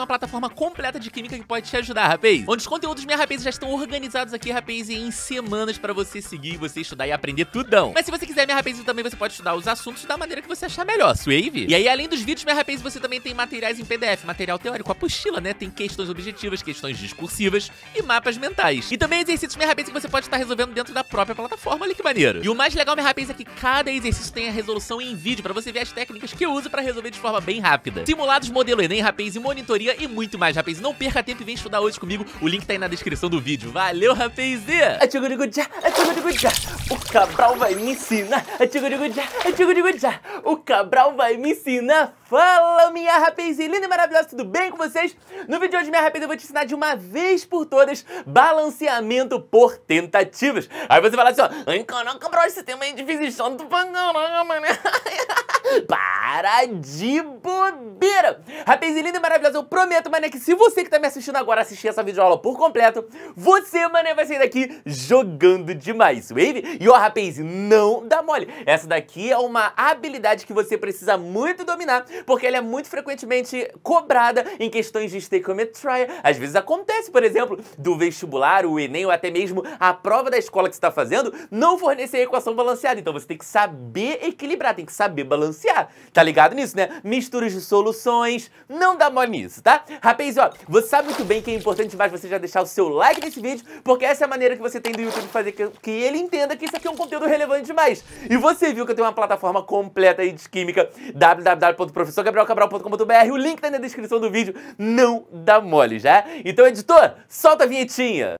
uma plataforma completa de química que pode te ajudar, rapaz. Onde os conteúdos minha rapaz já estão organizados aqui, rapaz, em semanas para você seguir, você estudar e aprender tudão. Mas se você quiser minha rapaz, também você pode estudar os assuntos da maneira que você achar melhor, Swave. E aí, além dos vídeos minha rapaz, você também tem materiais em PDF, material teórico, apostila, né? Tem questões objetivas, questões discursivas e mapas mentais. E também exercícios minha rapaz que você pode estar resolvendo dentro da própria plataforma, olha que maneiro. E o mais legal minha rapaz é que cada exercício tem a resolução em vídeo para você ver as técnicas que eu uso para resolver de forma bem rápida. Simulados modelo Enem, rapaz, e monitoria tecnologia e muito mais, rapaz. Não perca tempo e vem estudar hoje comigo. O link tá aí na descrição do vídeo. Valeu, rapaz! É é o Cabral vai me ensinar. É o Cabral vai me ensinar Fala, minha rapazinha linda e maravilhosa, tudo bem com vocês? No vídeo de hoje, minha rapaz, eu vou te ensinar de uma vez por todas balanceamento por tentativas. Aí você fala assim, ó, ai, caraca, bro, esse tema de é difícil, do panorama, mano. Né? Para de bobeira! Rapazinha linda e maravilhosa, eu prometo, mané, que se você que tá me assistindo agora assistir essa videoaula por completo, você, mané, vai sair daqui jogando demais, wave? E ó, rapaz, não dá mole. Essa daqui é uma habilidade que você precisa muito dominar porque ela é muito frequentemente cobrada em questões de stakeometria. Às vezes acontece, por exemplo, do vestibular, o Enem ou até mesmo a prova da escola que você está fazendo não fornecer a equação balanceada. Então você tem que saber equilibrar, tem que saber balancear. Tá ligado nisso, né? Misturas de soluções, não dá mole nisso, tá? Rapaz, ó, você sabe muito bem que é importante demais você já deixar o seu like nesse vídeo, porque essa é a maneira que você tem do YouTube fazer que, que ele entenda que isso aqui é um conteúdo relevante demais. E você viu que eu tenho uma plataforma completa aí de química, www.professor professorgabrielcabral.com.br, o link tá na descrição do vídeo, não dá mole, já? É? Então, editor, solta a vinhetinha!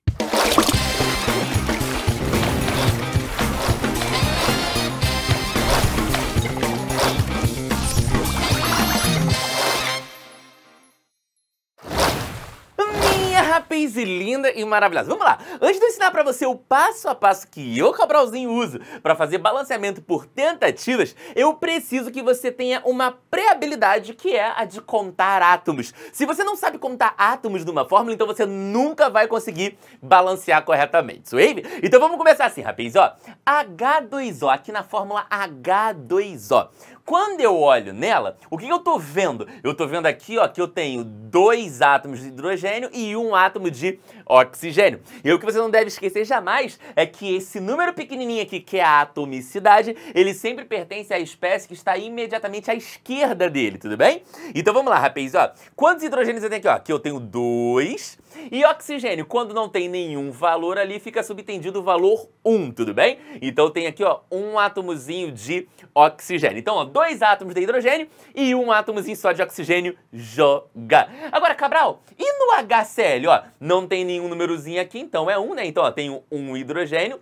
rápidas e linda e maravilhosa. Vamos lá! Antes de eu ensinar para você o passo a passo que eu, Cabralzinho, uso para fazer balanceamento por tentativas, eu preciso que você tenha uma pré-habilidade que é a de contar átomos. Se você não sabe contar átomos numa fórmula, então você nunca vai conseguir balancear corretamente, suave? É então vamos começar assim, rapaz, ó. H2O, aqui na fórmula H2O. Quando eu olho nela, o que, eu estou vendo? Eu estou vendo aqui ó, que eu tenho dois átomos de hidrogênio e um átomo de oxigênio. E o que você não deve esquecer jamais é que esse número pequenininho aqui, que é a atomicidade, ele sempre pertence à espécie que está imediatamente à esquerda dele, tudo bem? Então vamos lá, rapaz, ó. Quantos hidrogênios eu tenho aqui? Ó, aqui eu tenho dois. E oxigênio, quando não tem nenhum valor ali, fica subentendido o valor 1, um, tudo bem? Então tem aqui, ó, um átomozinho de oxigênio. Então, ó, dois átomos de hidrogênio e um átomozinho só de oxigênio, joga. Agora, Cabral, e no HCl? Ó, não tem nenhum númerozinho aqui, então é um, né? Então, ó, tenho um hidrogênio,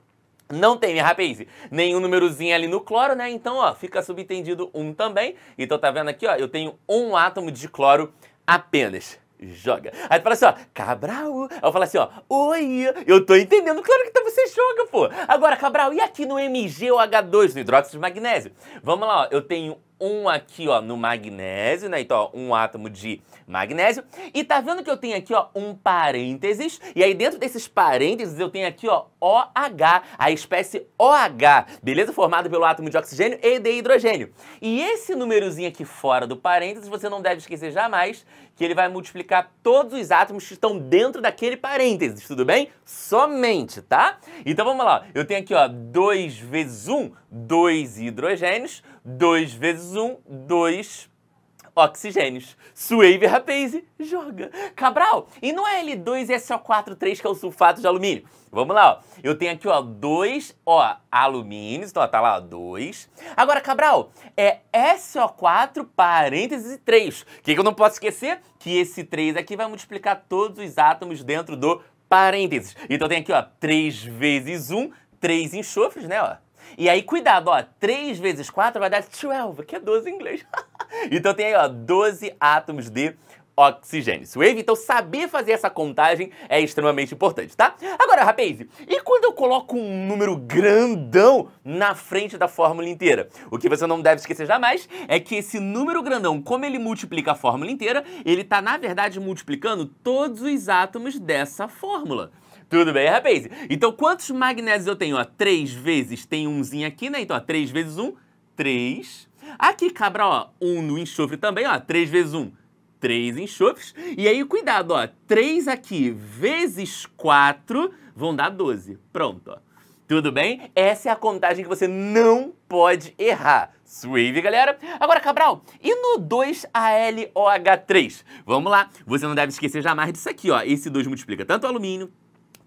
não tem, minha rapaz, nenhum númerozinho ali no cloro, né? Então, ó, fica subentendido um também. Então, tá vendo aqui, ó, eu tenho um átomo de cloro apenas joga. Aí tu fala assim, ó, Cabral. Aí eu falo assim, ó, oi, eu tô entendendo, claro que então você joga, pô. Agora, Cabral, e aqui no mgoh 2 no hidróxido de magnésio? Vamos lá, ó, eu tenho um aqui, ó, no magnésio, né? Então, ó, um átomo de magnésio. E tá vendo que eu tenho aqui, ó, um parênteses. E aí dentro desses parênteses eu tenho aqui, ó, OH, a espécie OH, beleza? Formada pelo átomo de oxigênio e de hidrogênio. E esse númerozinho aqui fora do parênteses, você não deve esquecer jamais que ele vai multiplicar todos os átomos que estão dentro daquele parênteses, tudo bem? Somente, tá? Então vamos lá, eu tenho aqui, ó, 2 vezes 1, um, 2 hidrogênios, 2 vezes 1, um, 2 oxigênios. Suave rapaz, joga. Cabral, e não é L2SO43 é que é o sulfato de alumínio? Vamos lá, ó. Eu tenho aqui, ó, dois, ó, alumínios. Então, ó, tá lá, ó, dois. Agora, Cabral, é, é SO4 parênteses 3. O que, que eu não posso esquecer? Que esse 3 aqui vai multiplicar todos os átomos dentro do parênteses. Então, tem aqui, ó, 3 vezes 1, 3 enxofres, né, ó? E aí, cuidado, ó, 3 vezes 4 vai dar 12, que é 12 em inglês. então tem aí, ó, 12 átomos de oxigênio. Wave, então saber fazer essa contagem é extremamente importante, tá? Agora, rapaz, e quando eu coloco um número grandão na frente da fórmula inteira? O que você não deve esquecer jamais é que esse número grandão, como ele multiplica a fórmula inteira, ele está na verdade multiplicando todos os átomos dessa fórmula. Tudo bem, rapaz? Então, quantos magnésios eu tenho? Ó, três vezes, tem umzinho aqui, né? Então, ó, três vezes um, três. Aqui, cabra, ó, um no enxofre também, ó, três vezes um, três enxofres. E aí, cuidado, ó, três aqui vezes quatro vão dar doze. Pronto, ó. Tudo bem? Essa é a contagem que você não pode errar. Suave, galera. Agora, Cabral, e no 2ALOH3? Vamos lá. Você não deve esquecer jamais disso aqui, ó. Esse 2 multiplica tanto o alumínio,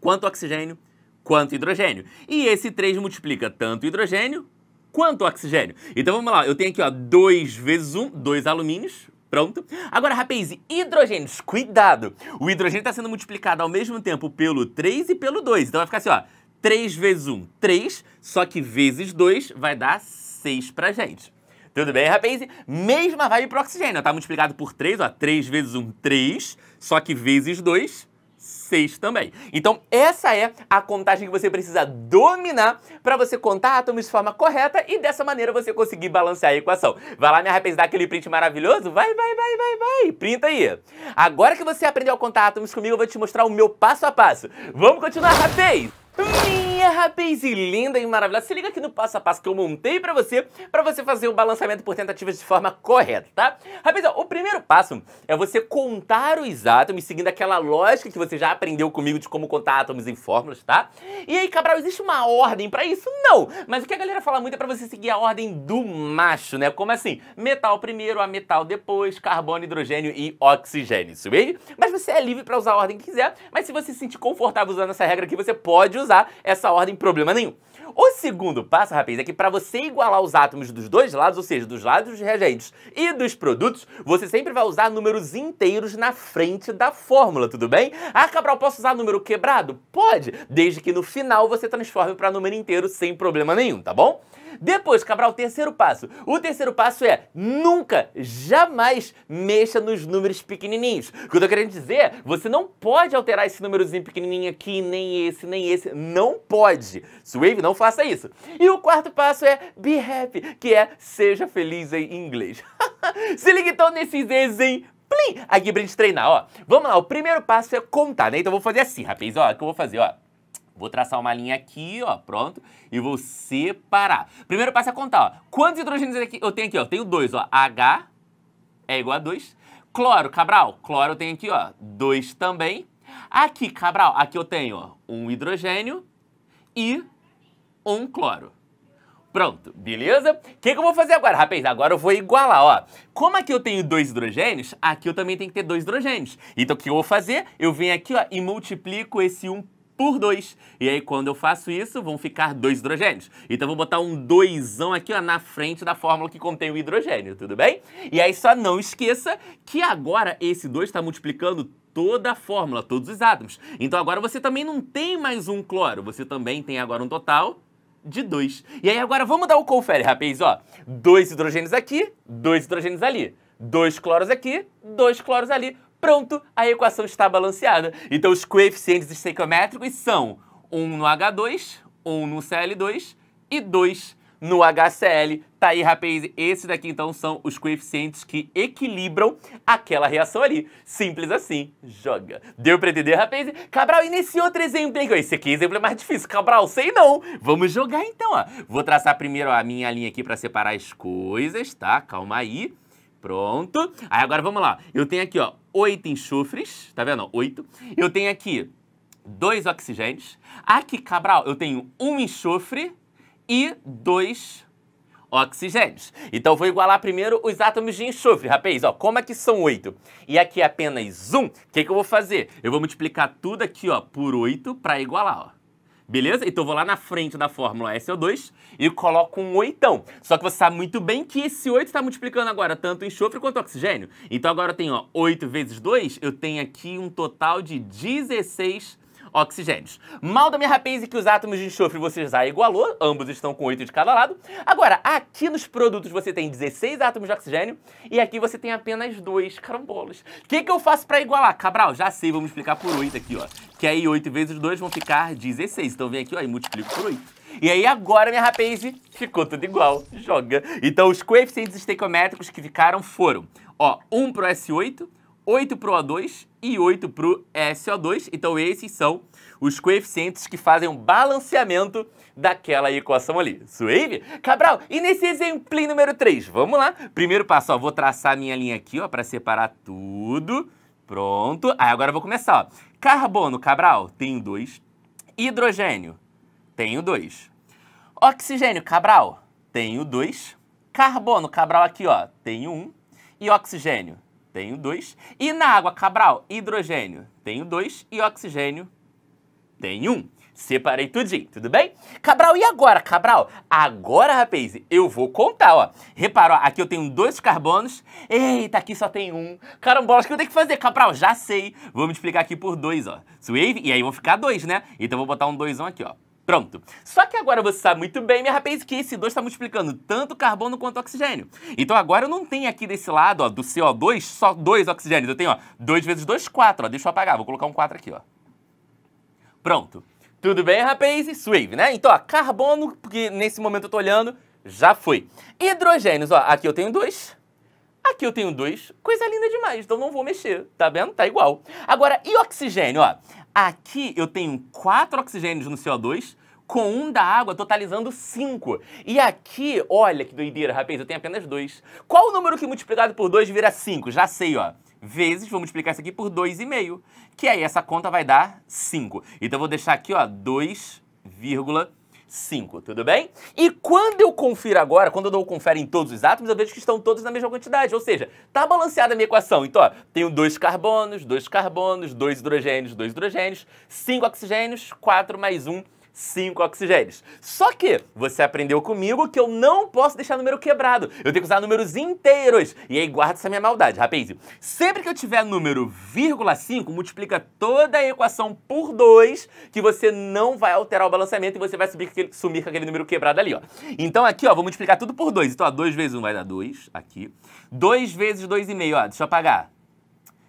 quanto oxigênio, quanto hidrogênio. E esse 3 multiplica tanto hidrogênio quanto oxigênio. Então vamos lá, eu tenho aqui ó, 2 vezes 1, 2 alumínios, Pronto? Agora, rapaz, hidrogênios, cuidado! O hidrogênio está sendo multiplicado ao mesmo tempo pelo 3 e pelo 2. Então vai ficar assim, ó, 3 vezes 1, 3, só que vezes 2 vai dar 6 pra gente. Tudo bem, rapaz? Mesma vibe pro oxigênio, tá multiplicado por 3, ó, 3 vezes 1, 3, só que vezes 2 6 também. Então, essa é a contagem que você precisa dominar para você contar átomos de forma correta e dessa maneira você conseguir balancear a equação. Vai lá me arrepender aquele print maravilhoso? Vai, vai, vai, vai, vai. Printa aí. Agora que você aprendeu a contar átomos comigo, eu vou te mostrar o meu passo a passo. Vamos continuar, rapaz? Minha minha rapaz e linda e maravilhosa, se liga aqui no passo a passo que eu montei para você, para você fazer o balançamento por tentativas de forma correta, tá? Rapaz, ó, o primeiro passo é você contar os átomos, seguindo aquela lógica que você já aprendeu comigo de como contar átomos em fórmulas, tá? E aí, Cabral, existe uma ordem para isso? Não! Mas o que a galera fala muito é para você seguir a ordem do macho, né? Como assim? Metal primeiro, a metal depois, carbono, hidrogênio e oxigênio, isso aí. Mas você é livre para usar a ordem que quiser, mas se você se sentir confortável usando essa regra aqui, você pode usar essa ordem problema nenhum. O segundo passo, rapaz, é que para você igualar os átomos dos dois lados, ou seja, dos lados dos reagentes e dos produtos, você sempre vai usar números inteiros na frente da fórmula, tudo bem? Ah, Cabral, posso usar número quebrado? Pode, desde que no final você transforme para número inteiro sem problema nenhum, tá bom? Depois, Cabral, o terceiro passo. O terceiro passo é nunca, jamais mexa nos números pequenininhos. O que eu tô querendo dizer, você não pode alterar esse númerozinho pequenininho aqui, nem esse, nem esse. Não pode. Swave, não faça isso. E o quarto passo é be happy, que é seja feliz em inglês. Se liga então nesses exemplos Plim! Aqui pra gente treinar, ó. Vamos lá, o primeiro passo é contar, né? Então eu vou fazer assim, rapaz, ó, que eu vou fazer, ó. Vou traçar uma linha aqui, ó, pronto, e vou separar. Primeiro passo é contar, ó. Quantos hidrogênios eu tenho aqui, ó? Eu tenho dois, ó. H é igual a 2. Cloro, Cabral, cloro eu tenho aqui, ó, 2 também. Aqui, Cabral, aqui eu tenho, ó, um hidrogênio e um cloro. Pronto, beleza? O que, que, eu vou fazer agora, rapaz? Agora eu vou igualar, ó. Como aqui eu tenho dois hidrogênios, aqui eu também tenho que ter dois hidrogênios. Então o que eu vou fazer? Eu venho aqui, ó, e multiplico esse 1 um por 2. E aí, quando eu faço isso, vão ficar dois hidrogênios. Então, vou botar um doisão aqui ó, na frente da fórmula que contém o hidrogênio, tudo bem? E aí, só não esqueça que agora esse 2 está multiplicando toda a fórmula, todos os átomos. Então, agora você também não tem mais um cloro, você também tem agora um total de 2. E aí, agora vamos dar o confere, rapaz, ó. Dois hidrogênios aqui, dois hidrogênios ali. Dois cloros aqui, dois cloros ali pronto, a equação está balanceada. Então os coeficientes estequiométricos são 1 no H2, 1 no CL2 e 2 no HCl. Tá aí, rapaz, esses daqui então são os coeficientes que equilibram aquela reação ali. Simples assim, joga. Deu pra entender, rapaz? Cabral, e nesse outro exemplo, hein? Esse aqui é exemplo é mais difícil, Cabral, sei não. Vamos jogar então, ó. Vou traçar primeiro ó, a minha linha aqui pra separar as coisas, tá? Calma aí. Pronto. Aí agora vamos lá. Eu tenho aqui, ó, oito enxofres, tá vendo? Oito. Eu tenho aqui dois oxigênios. Aqui, Cabral, eu tenho um enxofre e dois oxigênios. Então, vou igualar primeiro os átomos de enxofre, rapaz. Ó, como aqui é são oito e aqui apenas um, o que, que eu vou fazer? Eu vou multiplicar tudo aqui ó, por oito para igualar. Ó. Beleza? Então eu vou lá na frente da fórmula SO2 e coloco um oitão. Só que você sabe muito bem que esse 8 está multiplicando agora tanto enxofre quanto oxigênio. Então agora eu tenho ó, 8 vezes 2, eu tenho aqui um total de 16 oxigênios. Mal da minha rapaz que os átomos de enxofre você já igualou, ambos estão com 8 de cada lado. Agora, aqui nos produtos você tem 16 átomos de oxigênio e aqui você tem apenas dois carambolas. O que, que eu faço para igualar? Cabral, já sei, vamos explicar por 8 aqui, ó. Que aí 8 vezes 2 vão ficar 16. Então vem aqui, ó, e multiplico por 8. E aí agora, minha rapaz, ficou tudo igual. Joga. Então os coeficientes estequiométricos que ficaram foram, ó, 1 pro S8, 8 para o O2 e 8 para o SO2. Então, esses são os coeficientes que fazem o um balanceamento daquela equação ali. Suave? Cabral, e nesse exemplo número 3? Vamos lá. Primeiro passo, ó, vou traçar a minha linha aqui ó, para separar tudo. Pronto. Aí agora eu vou começar. Ó. Carbono, Cabral, tenho 2. Hidrogênio, tenho 2. Oxigênio, Cabral, tenho 2. Carbono, Cabral aqui, ó, tenho 1. Um. E oxigênio, tenho dois. E na água, Cabral, hidrogênio, tenho dois. E oxigênio, tenho um. Separei tudinho, tudo bem? Cabral, e agora, Cabral? Agora, rapaz, eu vou contar, ó. Repara, ó, aqui eu tenho dois carbonos. Eita, aqui só tem um. Carambola, o que eu tenho que fazer, Cabral? Já sei. Vou multiplicar aqui por dois, ó. Suave, e aí vão ficar dois, né? Então vou botar um doisão aqui, ó. Pronto. Só que agora você sabe muito bem, minha rapaz, que esse 2 está multiplicando tanto carbono quanto oxigênio. Então agora eu não tenho aqui desse lado, ó, do CO2, só dois oxigênios. Eu tenho, ó, 2 vezes 2, 4. Ó, deixa eu apagar, vou colocar um 4 aqui, ó. Pronto. Tudo bem, rapaz? Suave, né? Então, ó, carbono, porque nesse momento eu tô olhando, já foi. Hidrogênios, ó, aqui eu tenho dois, Aqui eu tenho dois, coisa linda demais, então não vou mexer, tá vendo? Tá igual. Agora, e oxigênio, ó? Aqui eu tenho quatro oxigênios no CO2, com um da água, totalizando 5. E aqui, olha que doideira, rapaz, eu tenho apenas dois. Qual o número que multiplicado por 2 vira 5? Já sei, ó. Vezes, vou multiplicar isso aqui por 2,5, que aí essa conta vai dar 5. Então eu vou deixar aqui, ó, 2,5, tudo bem? E quando eu confiro agora, quando eu dou o confere em todos os átomos, eu vejo que estão todos na mesma quantidade, ou seja, tá balanceada a minha equação. Então, ó, tenho dois carbonos, dois carbonos, dois hidrogênios, dois hidrogênios, cinco oxigênios, 4 mais 1, um, 5 oxigénios. Só que você aprendeu comigo que eu não posso deixar número quebrado. Eu tenho que usar números inteiros. E aí guarda essa minha maldade, rapaz. Sempre que eu tiver número vírgula 5, multiplica toda a equação por 2, que você não vai alterar o balanceamento e você vai subir, sumir com aquele número quebrado ali, ó. Então aqui, ó, vou multiplicar tudo por 2. Então, ó, 2 vezes 1 um vai dar 2, aqui. 2 vezes 2,5, ó, deixa eu apagar.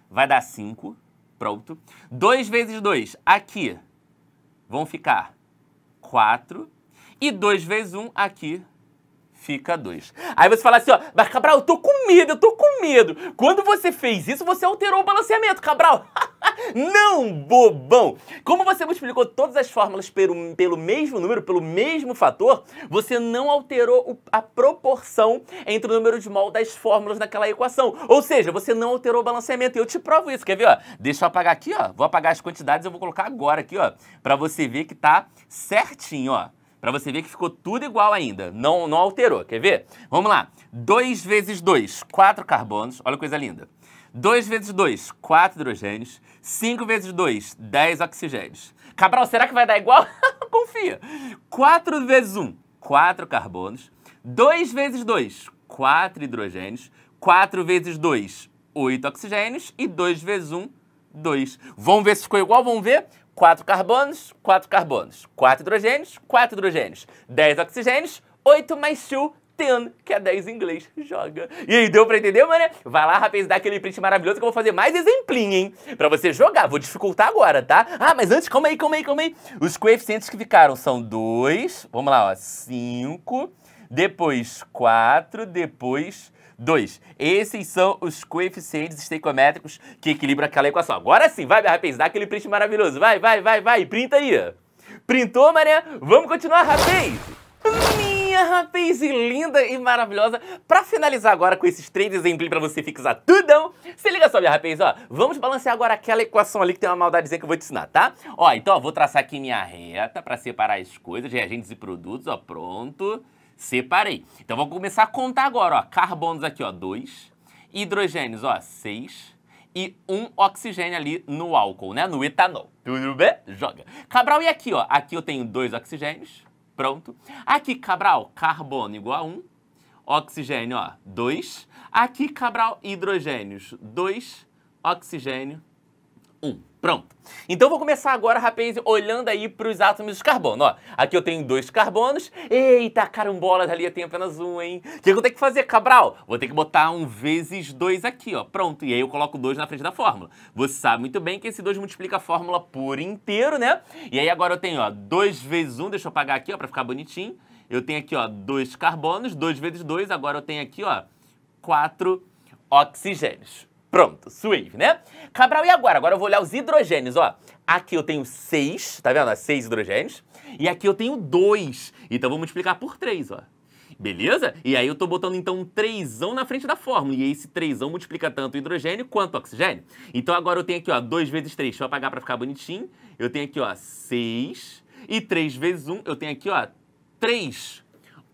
Vai dar 5, pronto. 2 vezes 2, aqui, vão ficar 4. E 2 vezes 1 aqui fica dois. Aí você fala assim, ó, mas Cabral, eu tô com medo, eu tô com medo. Quando você fez isso, você alterou o balanceamento, Cabral. Não, bobão! Como você multiplicou todas as fórmulas pelo, pelo mesmo número, pelo mesmo fator, você não alterou o, a proporção entre o número de mol das fórmulas naquela equação. Ou seja, você não alterou o balanceamento. E eu te provo isso, quer ver? Ó? Deixa eu apagar aqui, ó. Vou apagar as quantidades, eu vou colocar agora aqui, ó, para você ver que tá certinho, ó para você ver que ficou tudo igual ainda, não, não alterou. Quer ver? Vamos lá. 2 vezes 2, 4 carbonos, olha que coisa linda. 2 vezes 2, 4 hidrogênios. 5 vezes 2, 10 oxigênios. Cabral, será que vai dar igual? Confia. 4 vezes 1, 4 carbonos. 2 vezes 2, 4 hidrogênios. 4 vezes 2, 8 oxigênios. E 2 vezes 1, 2. Vamos ver se ficou igual? Vamos ver? 4 carbonos, 4 carbonos, 4 hidrogênios, 4 hidrogênios, 10 oxigênios, 8 mais 2, 10, que é 10 em inglês, joga. E aí, deu pra entender, mané? Vai lá, rapaz, dá aquele print maravilhoso que eu vou fazer mais exemplinho, hein? Pra você jogar, vou dificultar agora, tá? Ah, mas antes, calma aí, calma aí, calma aí. Os coeficientes que ficaram são 2, vamos lá, ó, 5, depois 4, depois 2. Esses são os coeficientes estequiométricos que equilibram aquela equação. Agora sim, vai, rapaz, dá aquele print maravilhoso. Vai, vai, vai, vai, printa aí. Printou, mané? Vamos continuar, rapaz. Minha rapaz linda e maravilhosa, pra finalizar agora com esses três exemplos pra você fixar tudão, se liga só, minha rapaz, ó, vamos balancear agora aquela equação ali que tem uma maldadezinha que eu vou te ensinar, tá? Ó, então, ó, vou traçar aqui minha reta pra separar as coisas, reagentes e produtos, ó, pronto. Separei. Então vou começar a contar agora, ó. Carbonos aqui, ó, 2. Hidrogênios, ó, 6. E um oxigênio ali no álcool, né? No etanol. Tudo bem? Joga. Cabral, e aqui, ó? Aqui eu tenho dois oxigênios. Pronto. Aqui, Cabral, carbono igual a 1. Um. Oxigênio, ó, 2. Aqui, Cabral, hidrogênios, 2. Oxigênio, 1. Um. Pronto. Então vou começar agora, rapaz, olhando aí para os átomos de carbono. Ó, aqui eu tenho dois carbonos. Eita, carambolas, ali eu tenho apenas um, hein? O que eu vou ter que fazer, Cabral? Vou ter que botar um vezes dois aqui, ó. Pronto. E aí eu coloco dois na frente da fórmula. Você sabe muito bem que esse dois multiplica a fórmula por inteiro, né? E aí agora eu tenho, ó, vezes um. Deixa eu apagar aqui, ó, para ficar bonitinho. Eu tenho aqui, ó, dois carbonos, dois vezes dois. Agora eu tenho aqui, ó, quatro oxigênios. Pronto, Swave, né? Cabral, e agora? Agora eu vou olhar os hidrogênios, ó. Aqui eu tenho seis, tá vendo? Seis hidrogênios. E aqui eu tenho dois. Então vamos multiplicar por três, ó. Beleza? E aí eu tô botando então um 3 na frente da fórmula. E esse 3 multiplica tanto o hidrogênio quanto o oxigênio. Então agora eu tenho aqui, ó, 2 vezes 3. Deixa eu apagar para ficar bonitinho. Eu tenho aqui, ó, 6. E 3 vezes 1, eu tenho aqui, ó, 3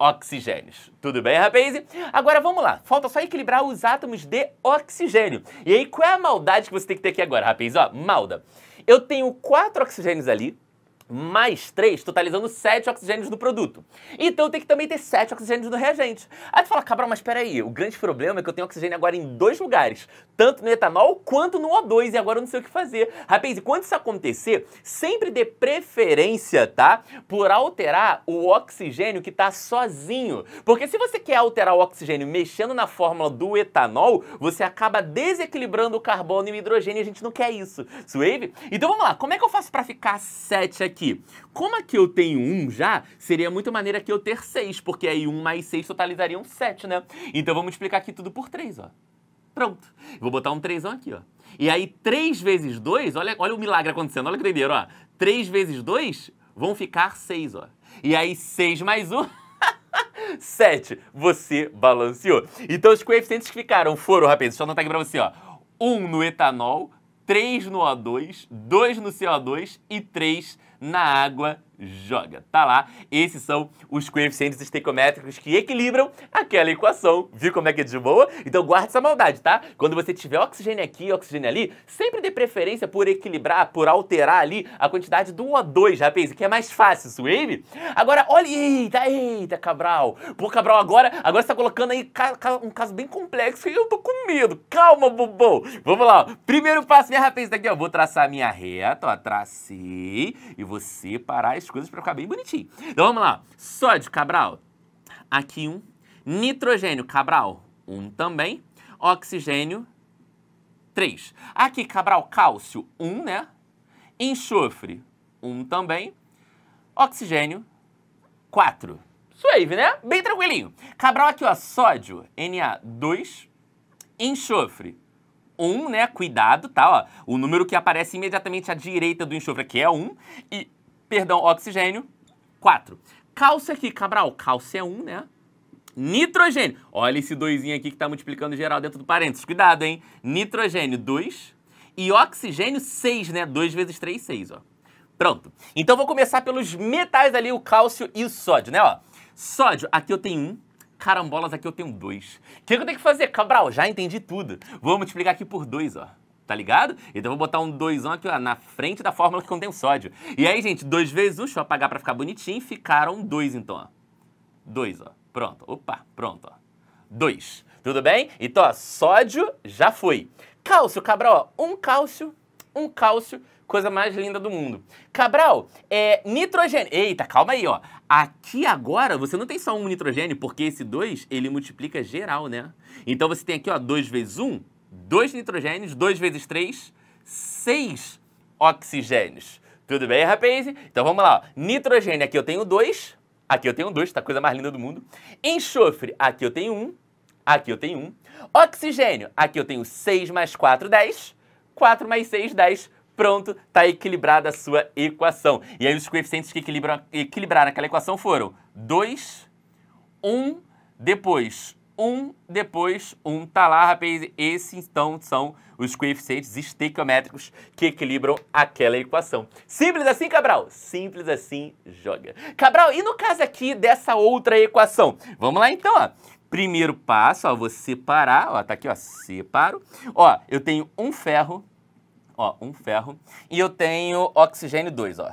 oxigênios. Tudo bem, rapaz? Agora vamos lá, falta só equilibrar os átomos de oxigênio. E aí, qual é a maldade que você tem que ter aqui agora, rapaz? Ó, malda. Eu tenho quatro oxigênios ali, mais 3, totalizando 7 oxigênios no produto. Então tem que também ter 7 oxigênios no reagente. Aí tu fala, Cabral, mas espera aí, o grande problema é que eu tenho oxigênio agora em dois lugares, tanto no etanol quanto no O2, e agora eu não sei o que fazer. Rapaz, e quando isso acontecer, sempre dê preferência, tá? Por alterar o oxigênio que está sozinho. Porque se você quer alterar o oxigênio mexendo na fórmula do etanol, você acaba desequilibrando o carbono e o hidrogênio e a gente não quer isso. Suave? Então vamos lá, como é que eu faço para ficar 7 aqui? aqui. Como aqui eu tenho um já, seria muito maneira que eu ter seis, porque aí um mais seis totalizariam sete, né? Então vamos explicar aqui tudo por três, ó. Pronto. Vou botar um trêsão aqui, ó. E aí três vezes dois, olha, olha o milagre acontecendo, olha que doideira, ó. Três vezes dois vão ficar seis, ó. E aí seis mais um... 7. Você balanceou. Então, os coeficientes que ficaram foram, rapaz, deixa eu anotar aqui pra você, ó. 1 um no etanol, 3 no O2, 2 no CO2 e 3 na água joga. Tá lá. Esses são os coeficientes estequiométricos que equilibram aquela equação. Viu como é que é de boa? Então guarde essa maldade, tá? Quando você tiver oxigênio aqui e oxigênio ali, sempre dê preferência por equilibrar, por alterar ali a quantidade do O2, rapaz, que é mais fácil, suave. Agora, olha, eita, eita, Cabral. Pô, Cabral, agora, agora você tá colocando aí ca, ca, um caso bem complexo e eu tô com medo. Calma, bobão. Vamos lá, ó. Primeiro passo, minha rapaz, daqui, ó. Vou traçar minha reta, ó, tracei. E você parar as coisas para ficar bem bonitinho. Então vamos lá. Sódio, Cabral. Aqui um. Nitrogênio, Cabral. Um também. Oxigênio, três. Aqui, Cabral, cálcio, um, né? Enxofre, um também. Oxigênio, quatro. Suave, né? Bem tranquilinho. Cabral aqui, ó, sódio, na dois enxofre, 1, um, né? Cuidado, tá? Ó, o número que aparece imediatamente à direita do enxofre aqui é 1. Um, e Perdão, oxigênio, 4. Cálcio aqui, Cabral, cálcio é 1, né? Nitrogênio, olha esse 2 aqui que está multiplicando geral dentro do parênteses, cuidado, hein? Nitrogênio, 2. E oxigênio, 6, né? 2 vezes 3, 6, ó. Pronto. Então vou começar pelos metais ali, o cálcio e o sódio, né? Ó, sódio, aqui eu tenho 1, um, carambolas aqui eu tenho 2. O que, eu tenho que fazer, Cabral? Já entendi tudo. Vou multiplicar aqui por 2, ó tá ligado? Então eu vou botar um 2 aqui ó, na frente da fórmula que contém o sódio. E aí, gente, 2 vezes 1, um, deixa eu apagar pra ficar bonitinho, ficaram 2 então, ó. 2, ó. Pronto, opa, pronto, ó. 2. Tudo bem? Então, ó, sódio já foi. Cálcio, Cabral, ó, um cálcio, um cálcio, coisa mais linda do mundo. Cabral, é nitrogênio. Eita, calma aí, ó. Aqui agora você não tem só um nitrogênio, porque esse 2 ele multiplica geral, né? Então você tem aqui, ó, 2 vezes 1, um, dois nitrogênios, 2 vezes 3, 6 oxigênios. Tudo bem, rapaz? Então vamos lá. Nitrogênio aqui eu tenho 2, aqui eu tenho 2, tá a coisa mais linda do mundo. Enxofre, aqui eu tenho 1, um, aqui eu tenho 1. Um. Oxigênio, aqui eu tenho 6 mais 4, 10. 4 mais 6, 10. Pronto, tá equilibrada a sua equação. E aí os coeficientes que equilibraram aquela equação foram 2, 1, um, depois 1, depois 1 tá lá, rapaz. Esses, então, são os coeficientes estequiométricos que equilibram aquela equação. Simples assim, Cabral? Simples assim, joga. Cabral, e no caso aqui dessa outra equação? Vamos lá, então, ó. Primeiro passo, ó, vou separar, ó, tá aqui, ó, separo. Ó, eu tenho um ferro, ó, um ferro, e eu tenho oxigênio 2, ó.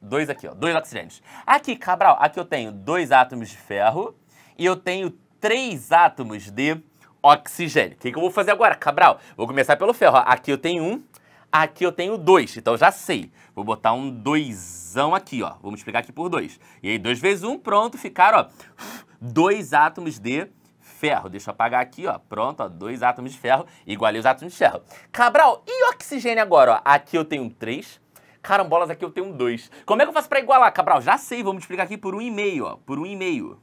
Dois aqui, ó, dois oxigênios. Aqui, Cabral, aqui eu tenho dois átomos de ferro e eu tenho três átomos de oxigênio. O que, que eu vou fazer agora, Cabral? Vou começar pelo ferro. Aqui eu tenho um, aqui eu tenho dois, então já sei. Vou botar um doisão aqui, ó. Vou multiplicar aqui por dois. E aí, dois vezes um, pronto, ficaram, ó, dois átomos de ferro. Deixa eu apagar aqui, ó. Pronto, ó, dois átomos de ferro, igualei os átomos de ferro. Cabral, e oxigênio agora, ó? Aqui eu tenho três, carambolas aqui eu tenho dois. Como é que eu faço para igualar, Cabral? Já sei, vamos multiplicar aqui por um e meio, ó, por um e meio.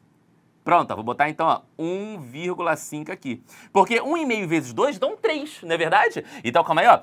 Pronto, ó, vou botar então 1,5 aqui. Porque 1,5 vezes 2 dão 3, não é verdade? Então, calma aí, ó.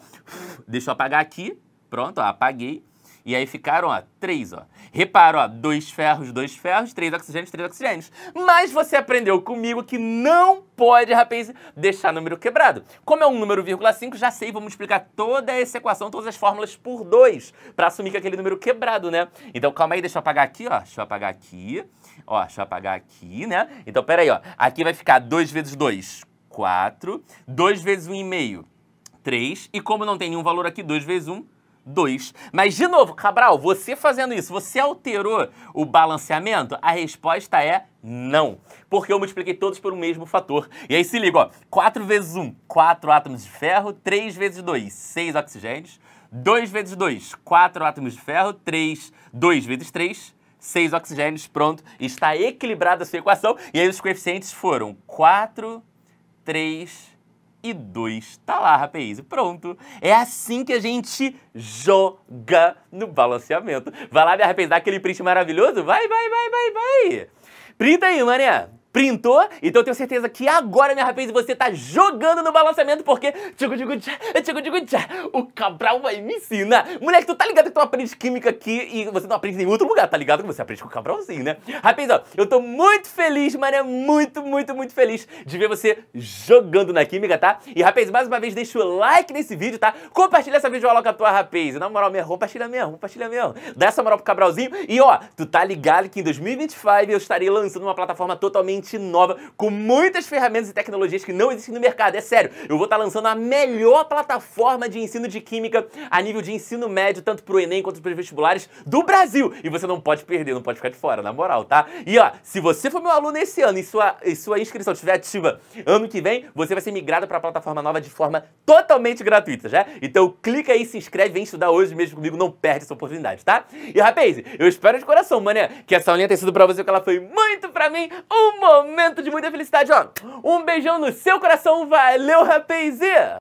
Deixa eu apagar aqui. Pronto, ó, apaguei. E aí ficaram, ó, três, ó. Repara, ó, dois ferros, dois ferros, três oxigênios, três oxigênios. Mas você aprendeu comigo que não pode, rapaz, deixar número quebrado. Como é um número vírgula 5, já sei, vamos explicar toda essa equação, todas as fórmulas por 2, para assumir que aquele número quebrado, né? Então calma aí, deixa eu apagar aqui, ó. Deixa eu apagar aqui. Ó, deixa eu apagar aqui, né? Então pera aí, ó. Aqui vai ficar 2 vezes 2, 4. 2 vezes 1,5, meio, 3. E como não tem nenhum valor aqui, 2 vezes 1, um, 2. Mas, de novo, Cabral, você fazendo isso, você alterou o balanceamento? A resposta é não. Porque eu multipliquei todos por um mesmo fator. E aí se liga, ó, 4 vezes 1, 4 átomos de ferro, 3 vezes 2, 6 oxigênios. 2 vezes 2, 4 átomos de ferro, 3, 2 vezes 3, 6 oxigênios, pronto. Está equilibrada a sua equação. E aí os coeficientes foram 4, 3, e 2 tá lá, rapaz. Pronto. É assim que a gente joga no balanceamento. Vai lá, minha rapaz, dá aquele print maravilhoso? Vai, vai, vai, vai, vai. Printa aí, mané. Printou? Então eu tenho certeza que agora, minha rapaz, você tá jogando no balançamento porque tchugu tchugu tchá, tchugu tchugu tchá, o Cabral vai me ensinar. Moleque, tu tá ligado que tu aprende química aqui e você não aprende em nenhum outro lugar, tá ligado? Que você aprende com o Cabralzinho, né? Rapaz, ó, eu tô muito feliz, Maria muito, muito, muito feliz de ver você jogando na química, tá? E, rapaz, mais uma vez, deixa o like nesse vídeo, tá? Compartilha essa vídeo com a tua rapaz. Na moral mesmo, compartilha mesmo, compartilha mesmo. Dá essa moral pro Cabralzinho. E, ó, tu tá ligado que em 2025 eu estarei lançando uma plataforma totalmente totalmente nova, com muitas ferramentas e tecnologias que não existem no mercado. É sério, eu vou estar tá lançando a melhor plataforma de ensino de química a nível de ensino médio, tanto para o Enem quanto para os vestibulares do Brasil. E você não pode perder, não pode ficar de fora, na moral, tá? E ó, se você for meu aluno esse ano e sua, e sua inscrição estiver ativa ano que vem, você vai ser migrado para a plataforma nova de forma totalmente gratuita, já? Então clica aí, se inscreve, vem estudar hoje mesmo comigo, não perde essa oportunidade, tá? E rapaz, eu espero de coração, mané, que essa aulinha tenha sido para você, que ela foi muito para mim. Uma momento de muita felicidade, ó. Um beijão no seu coração, valeu, rapaziada!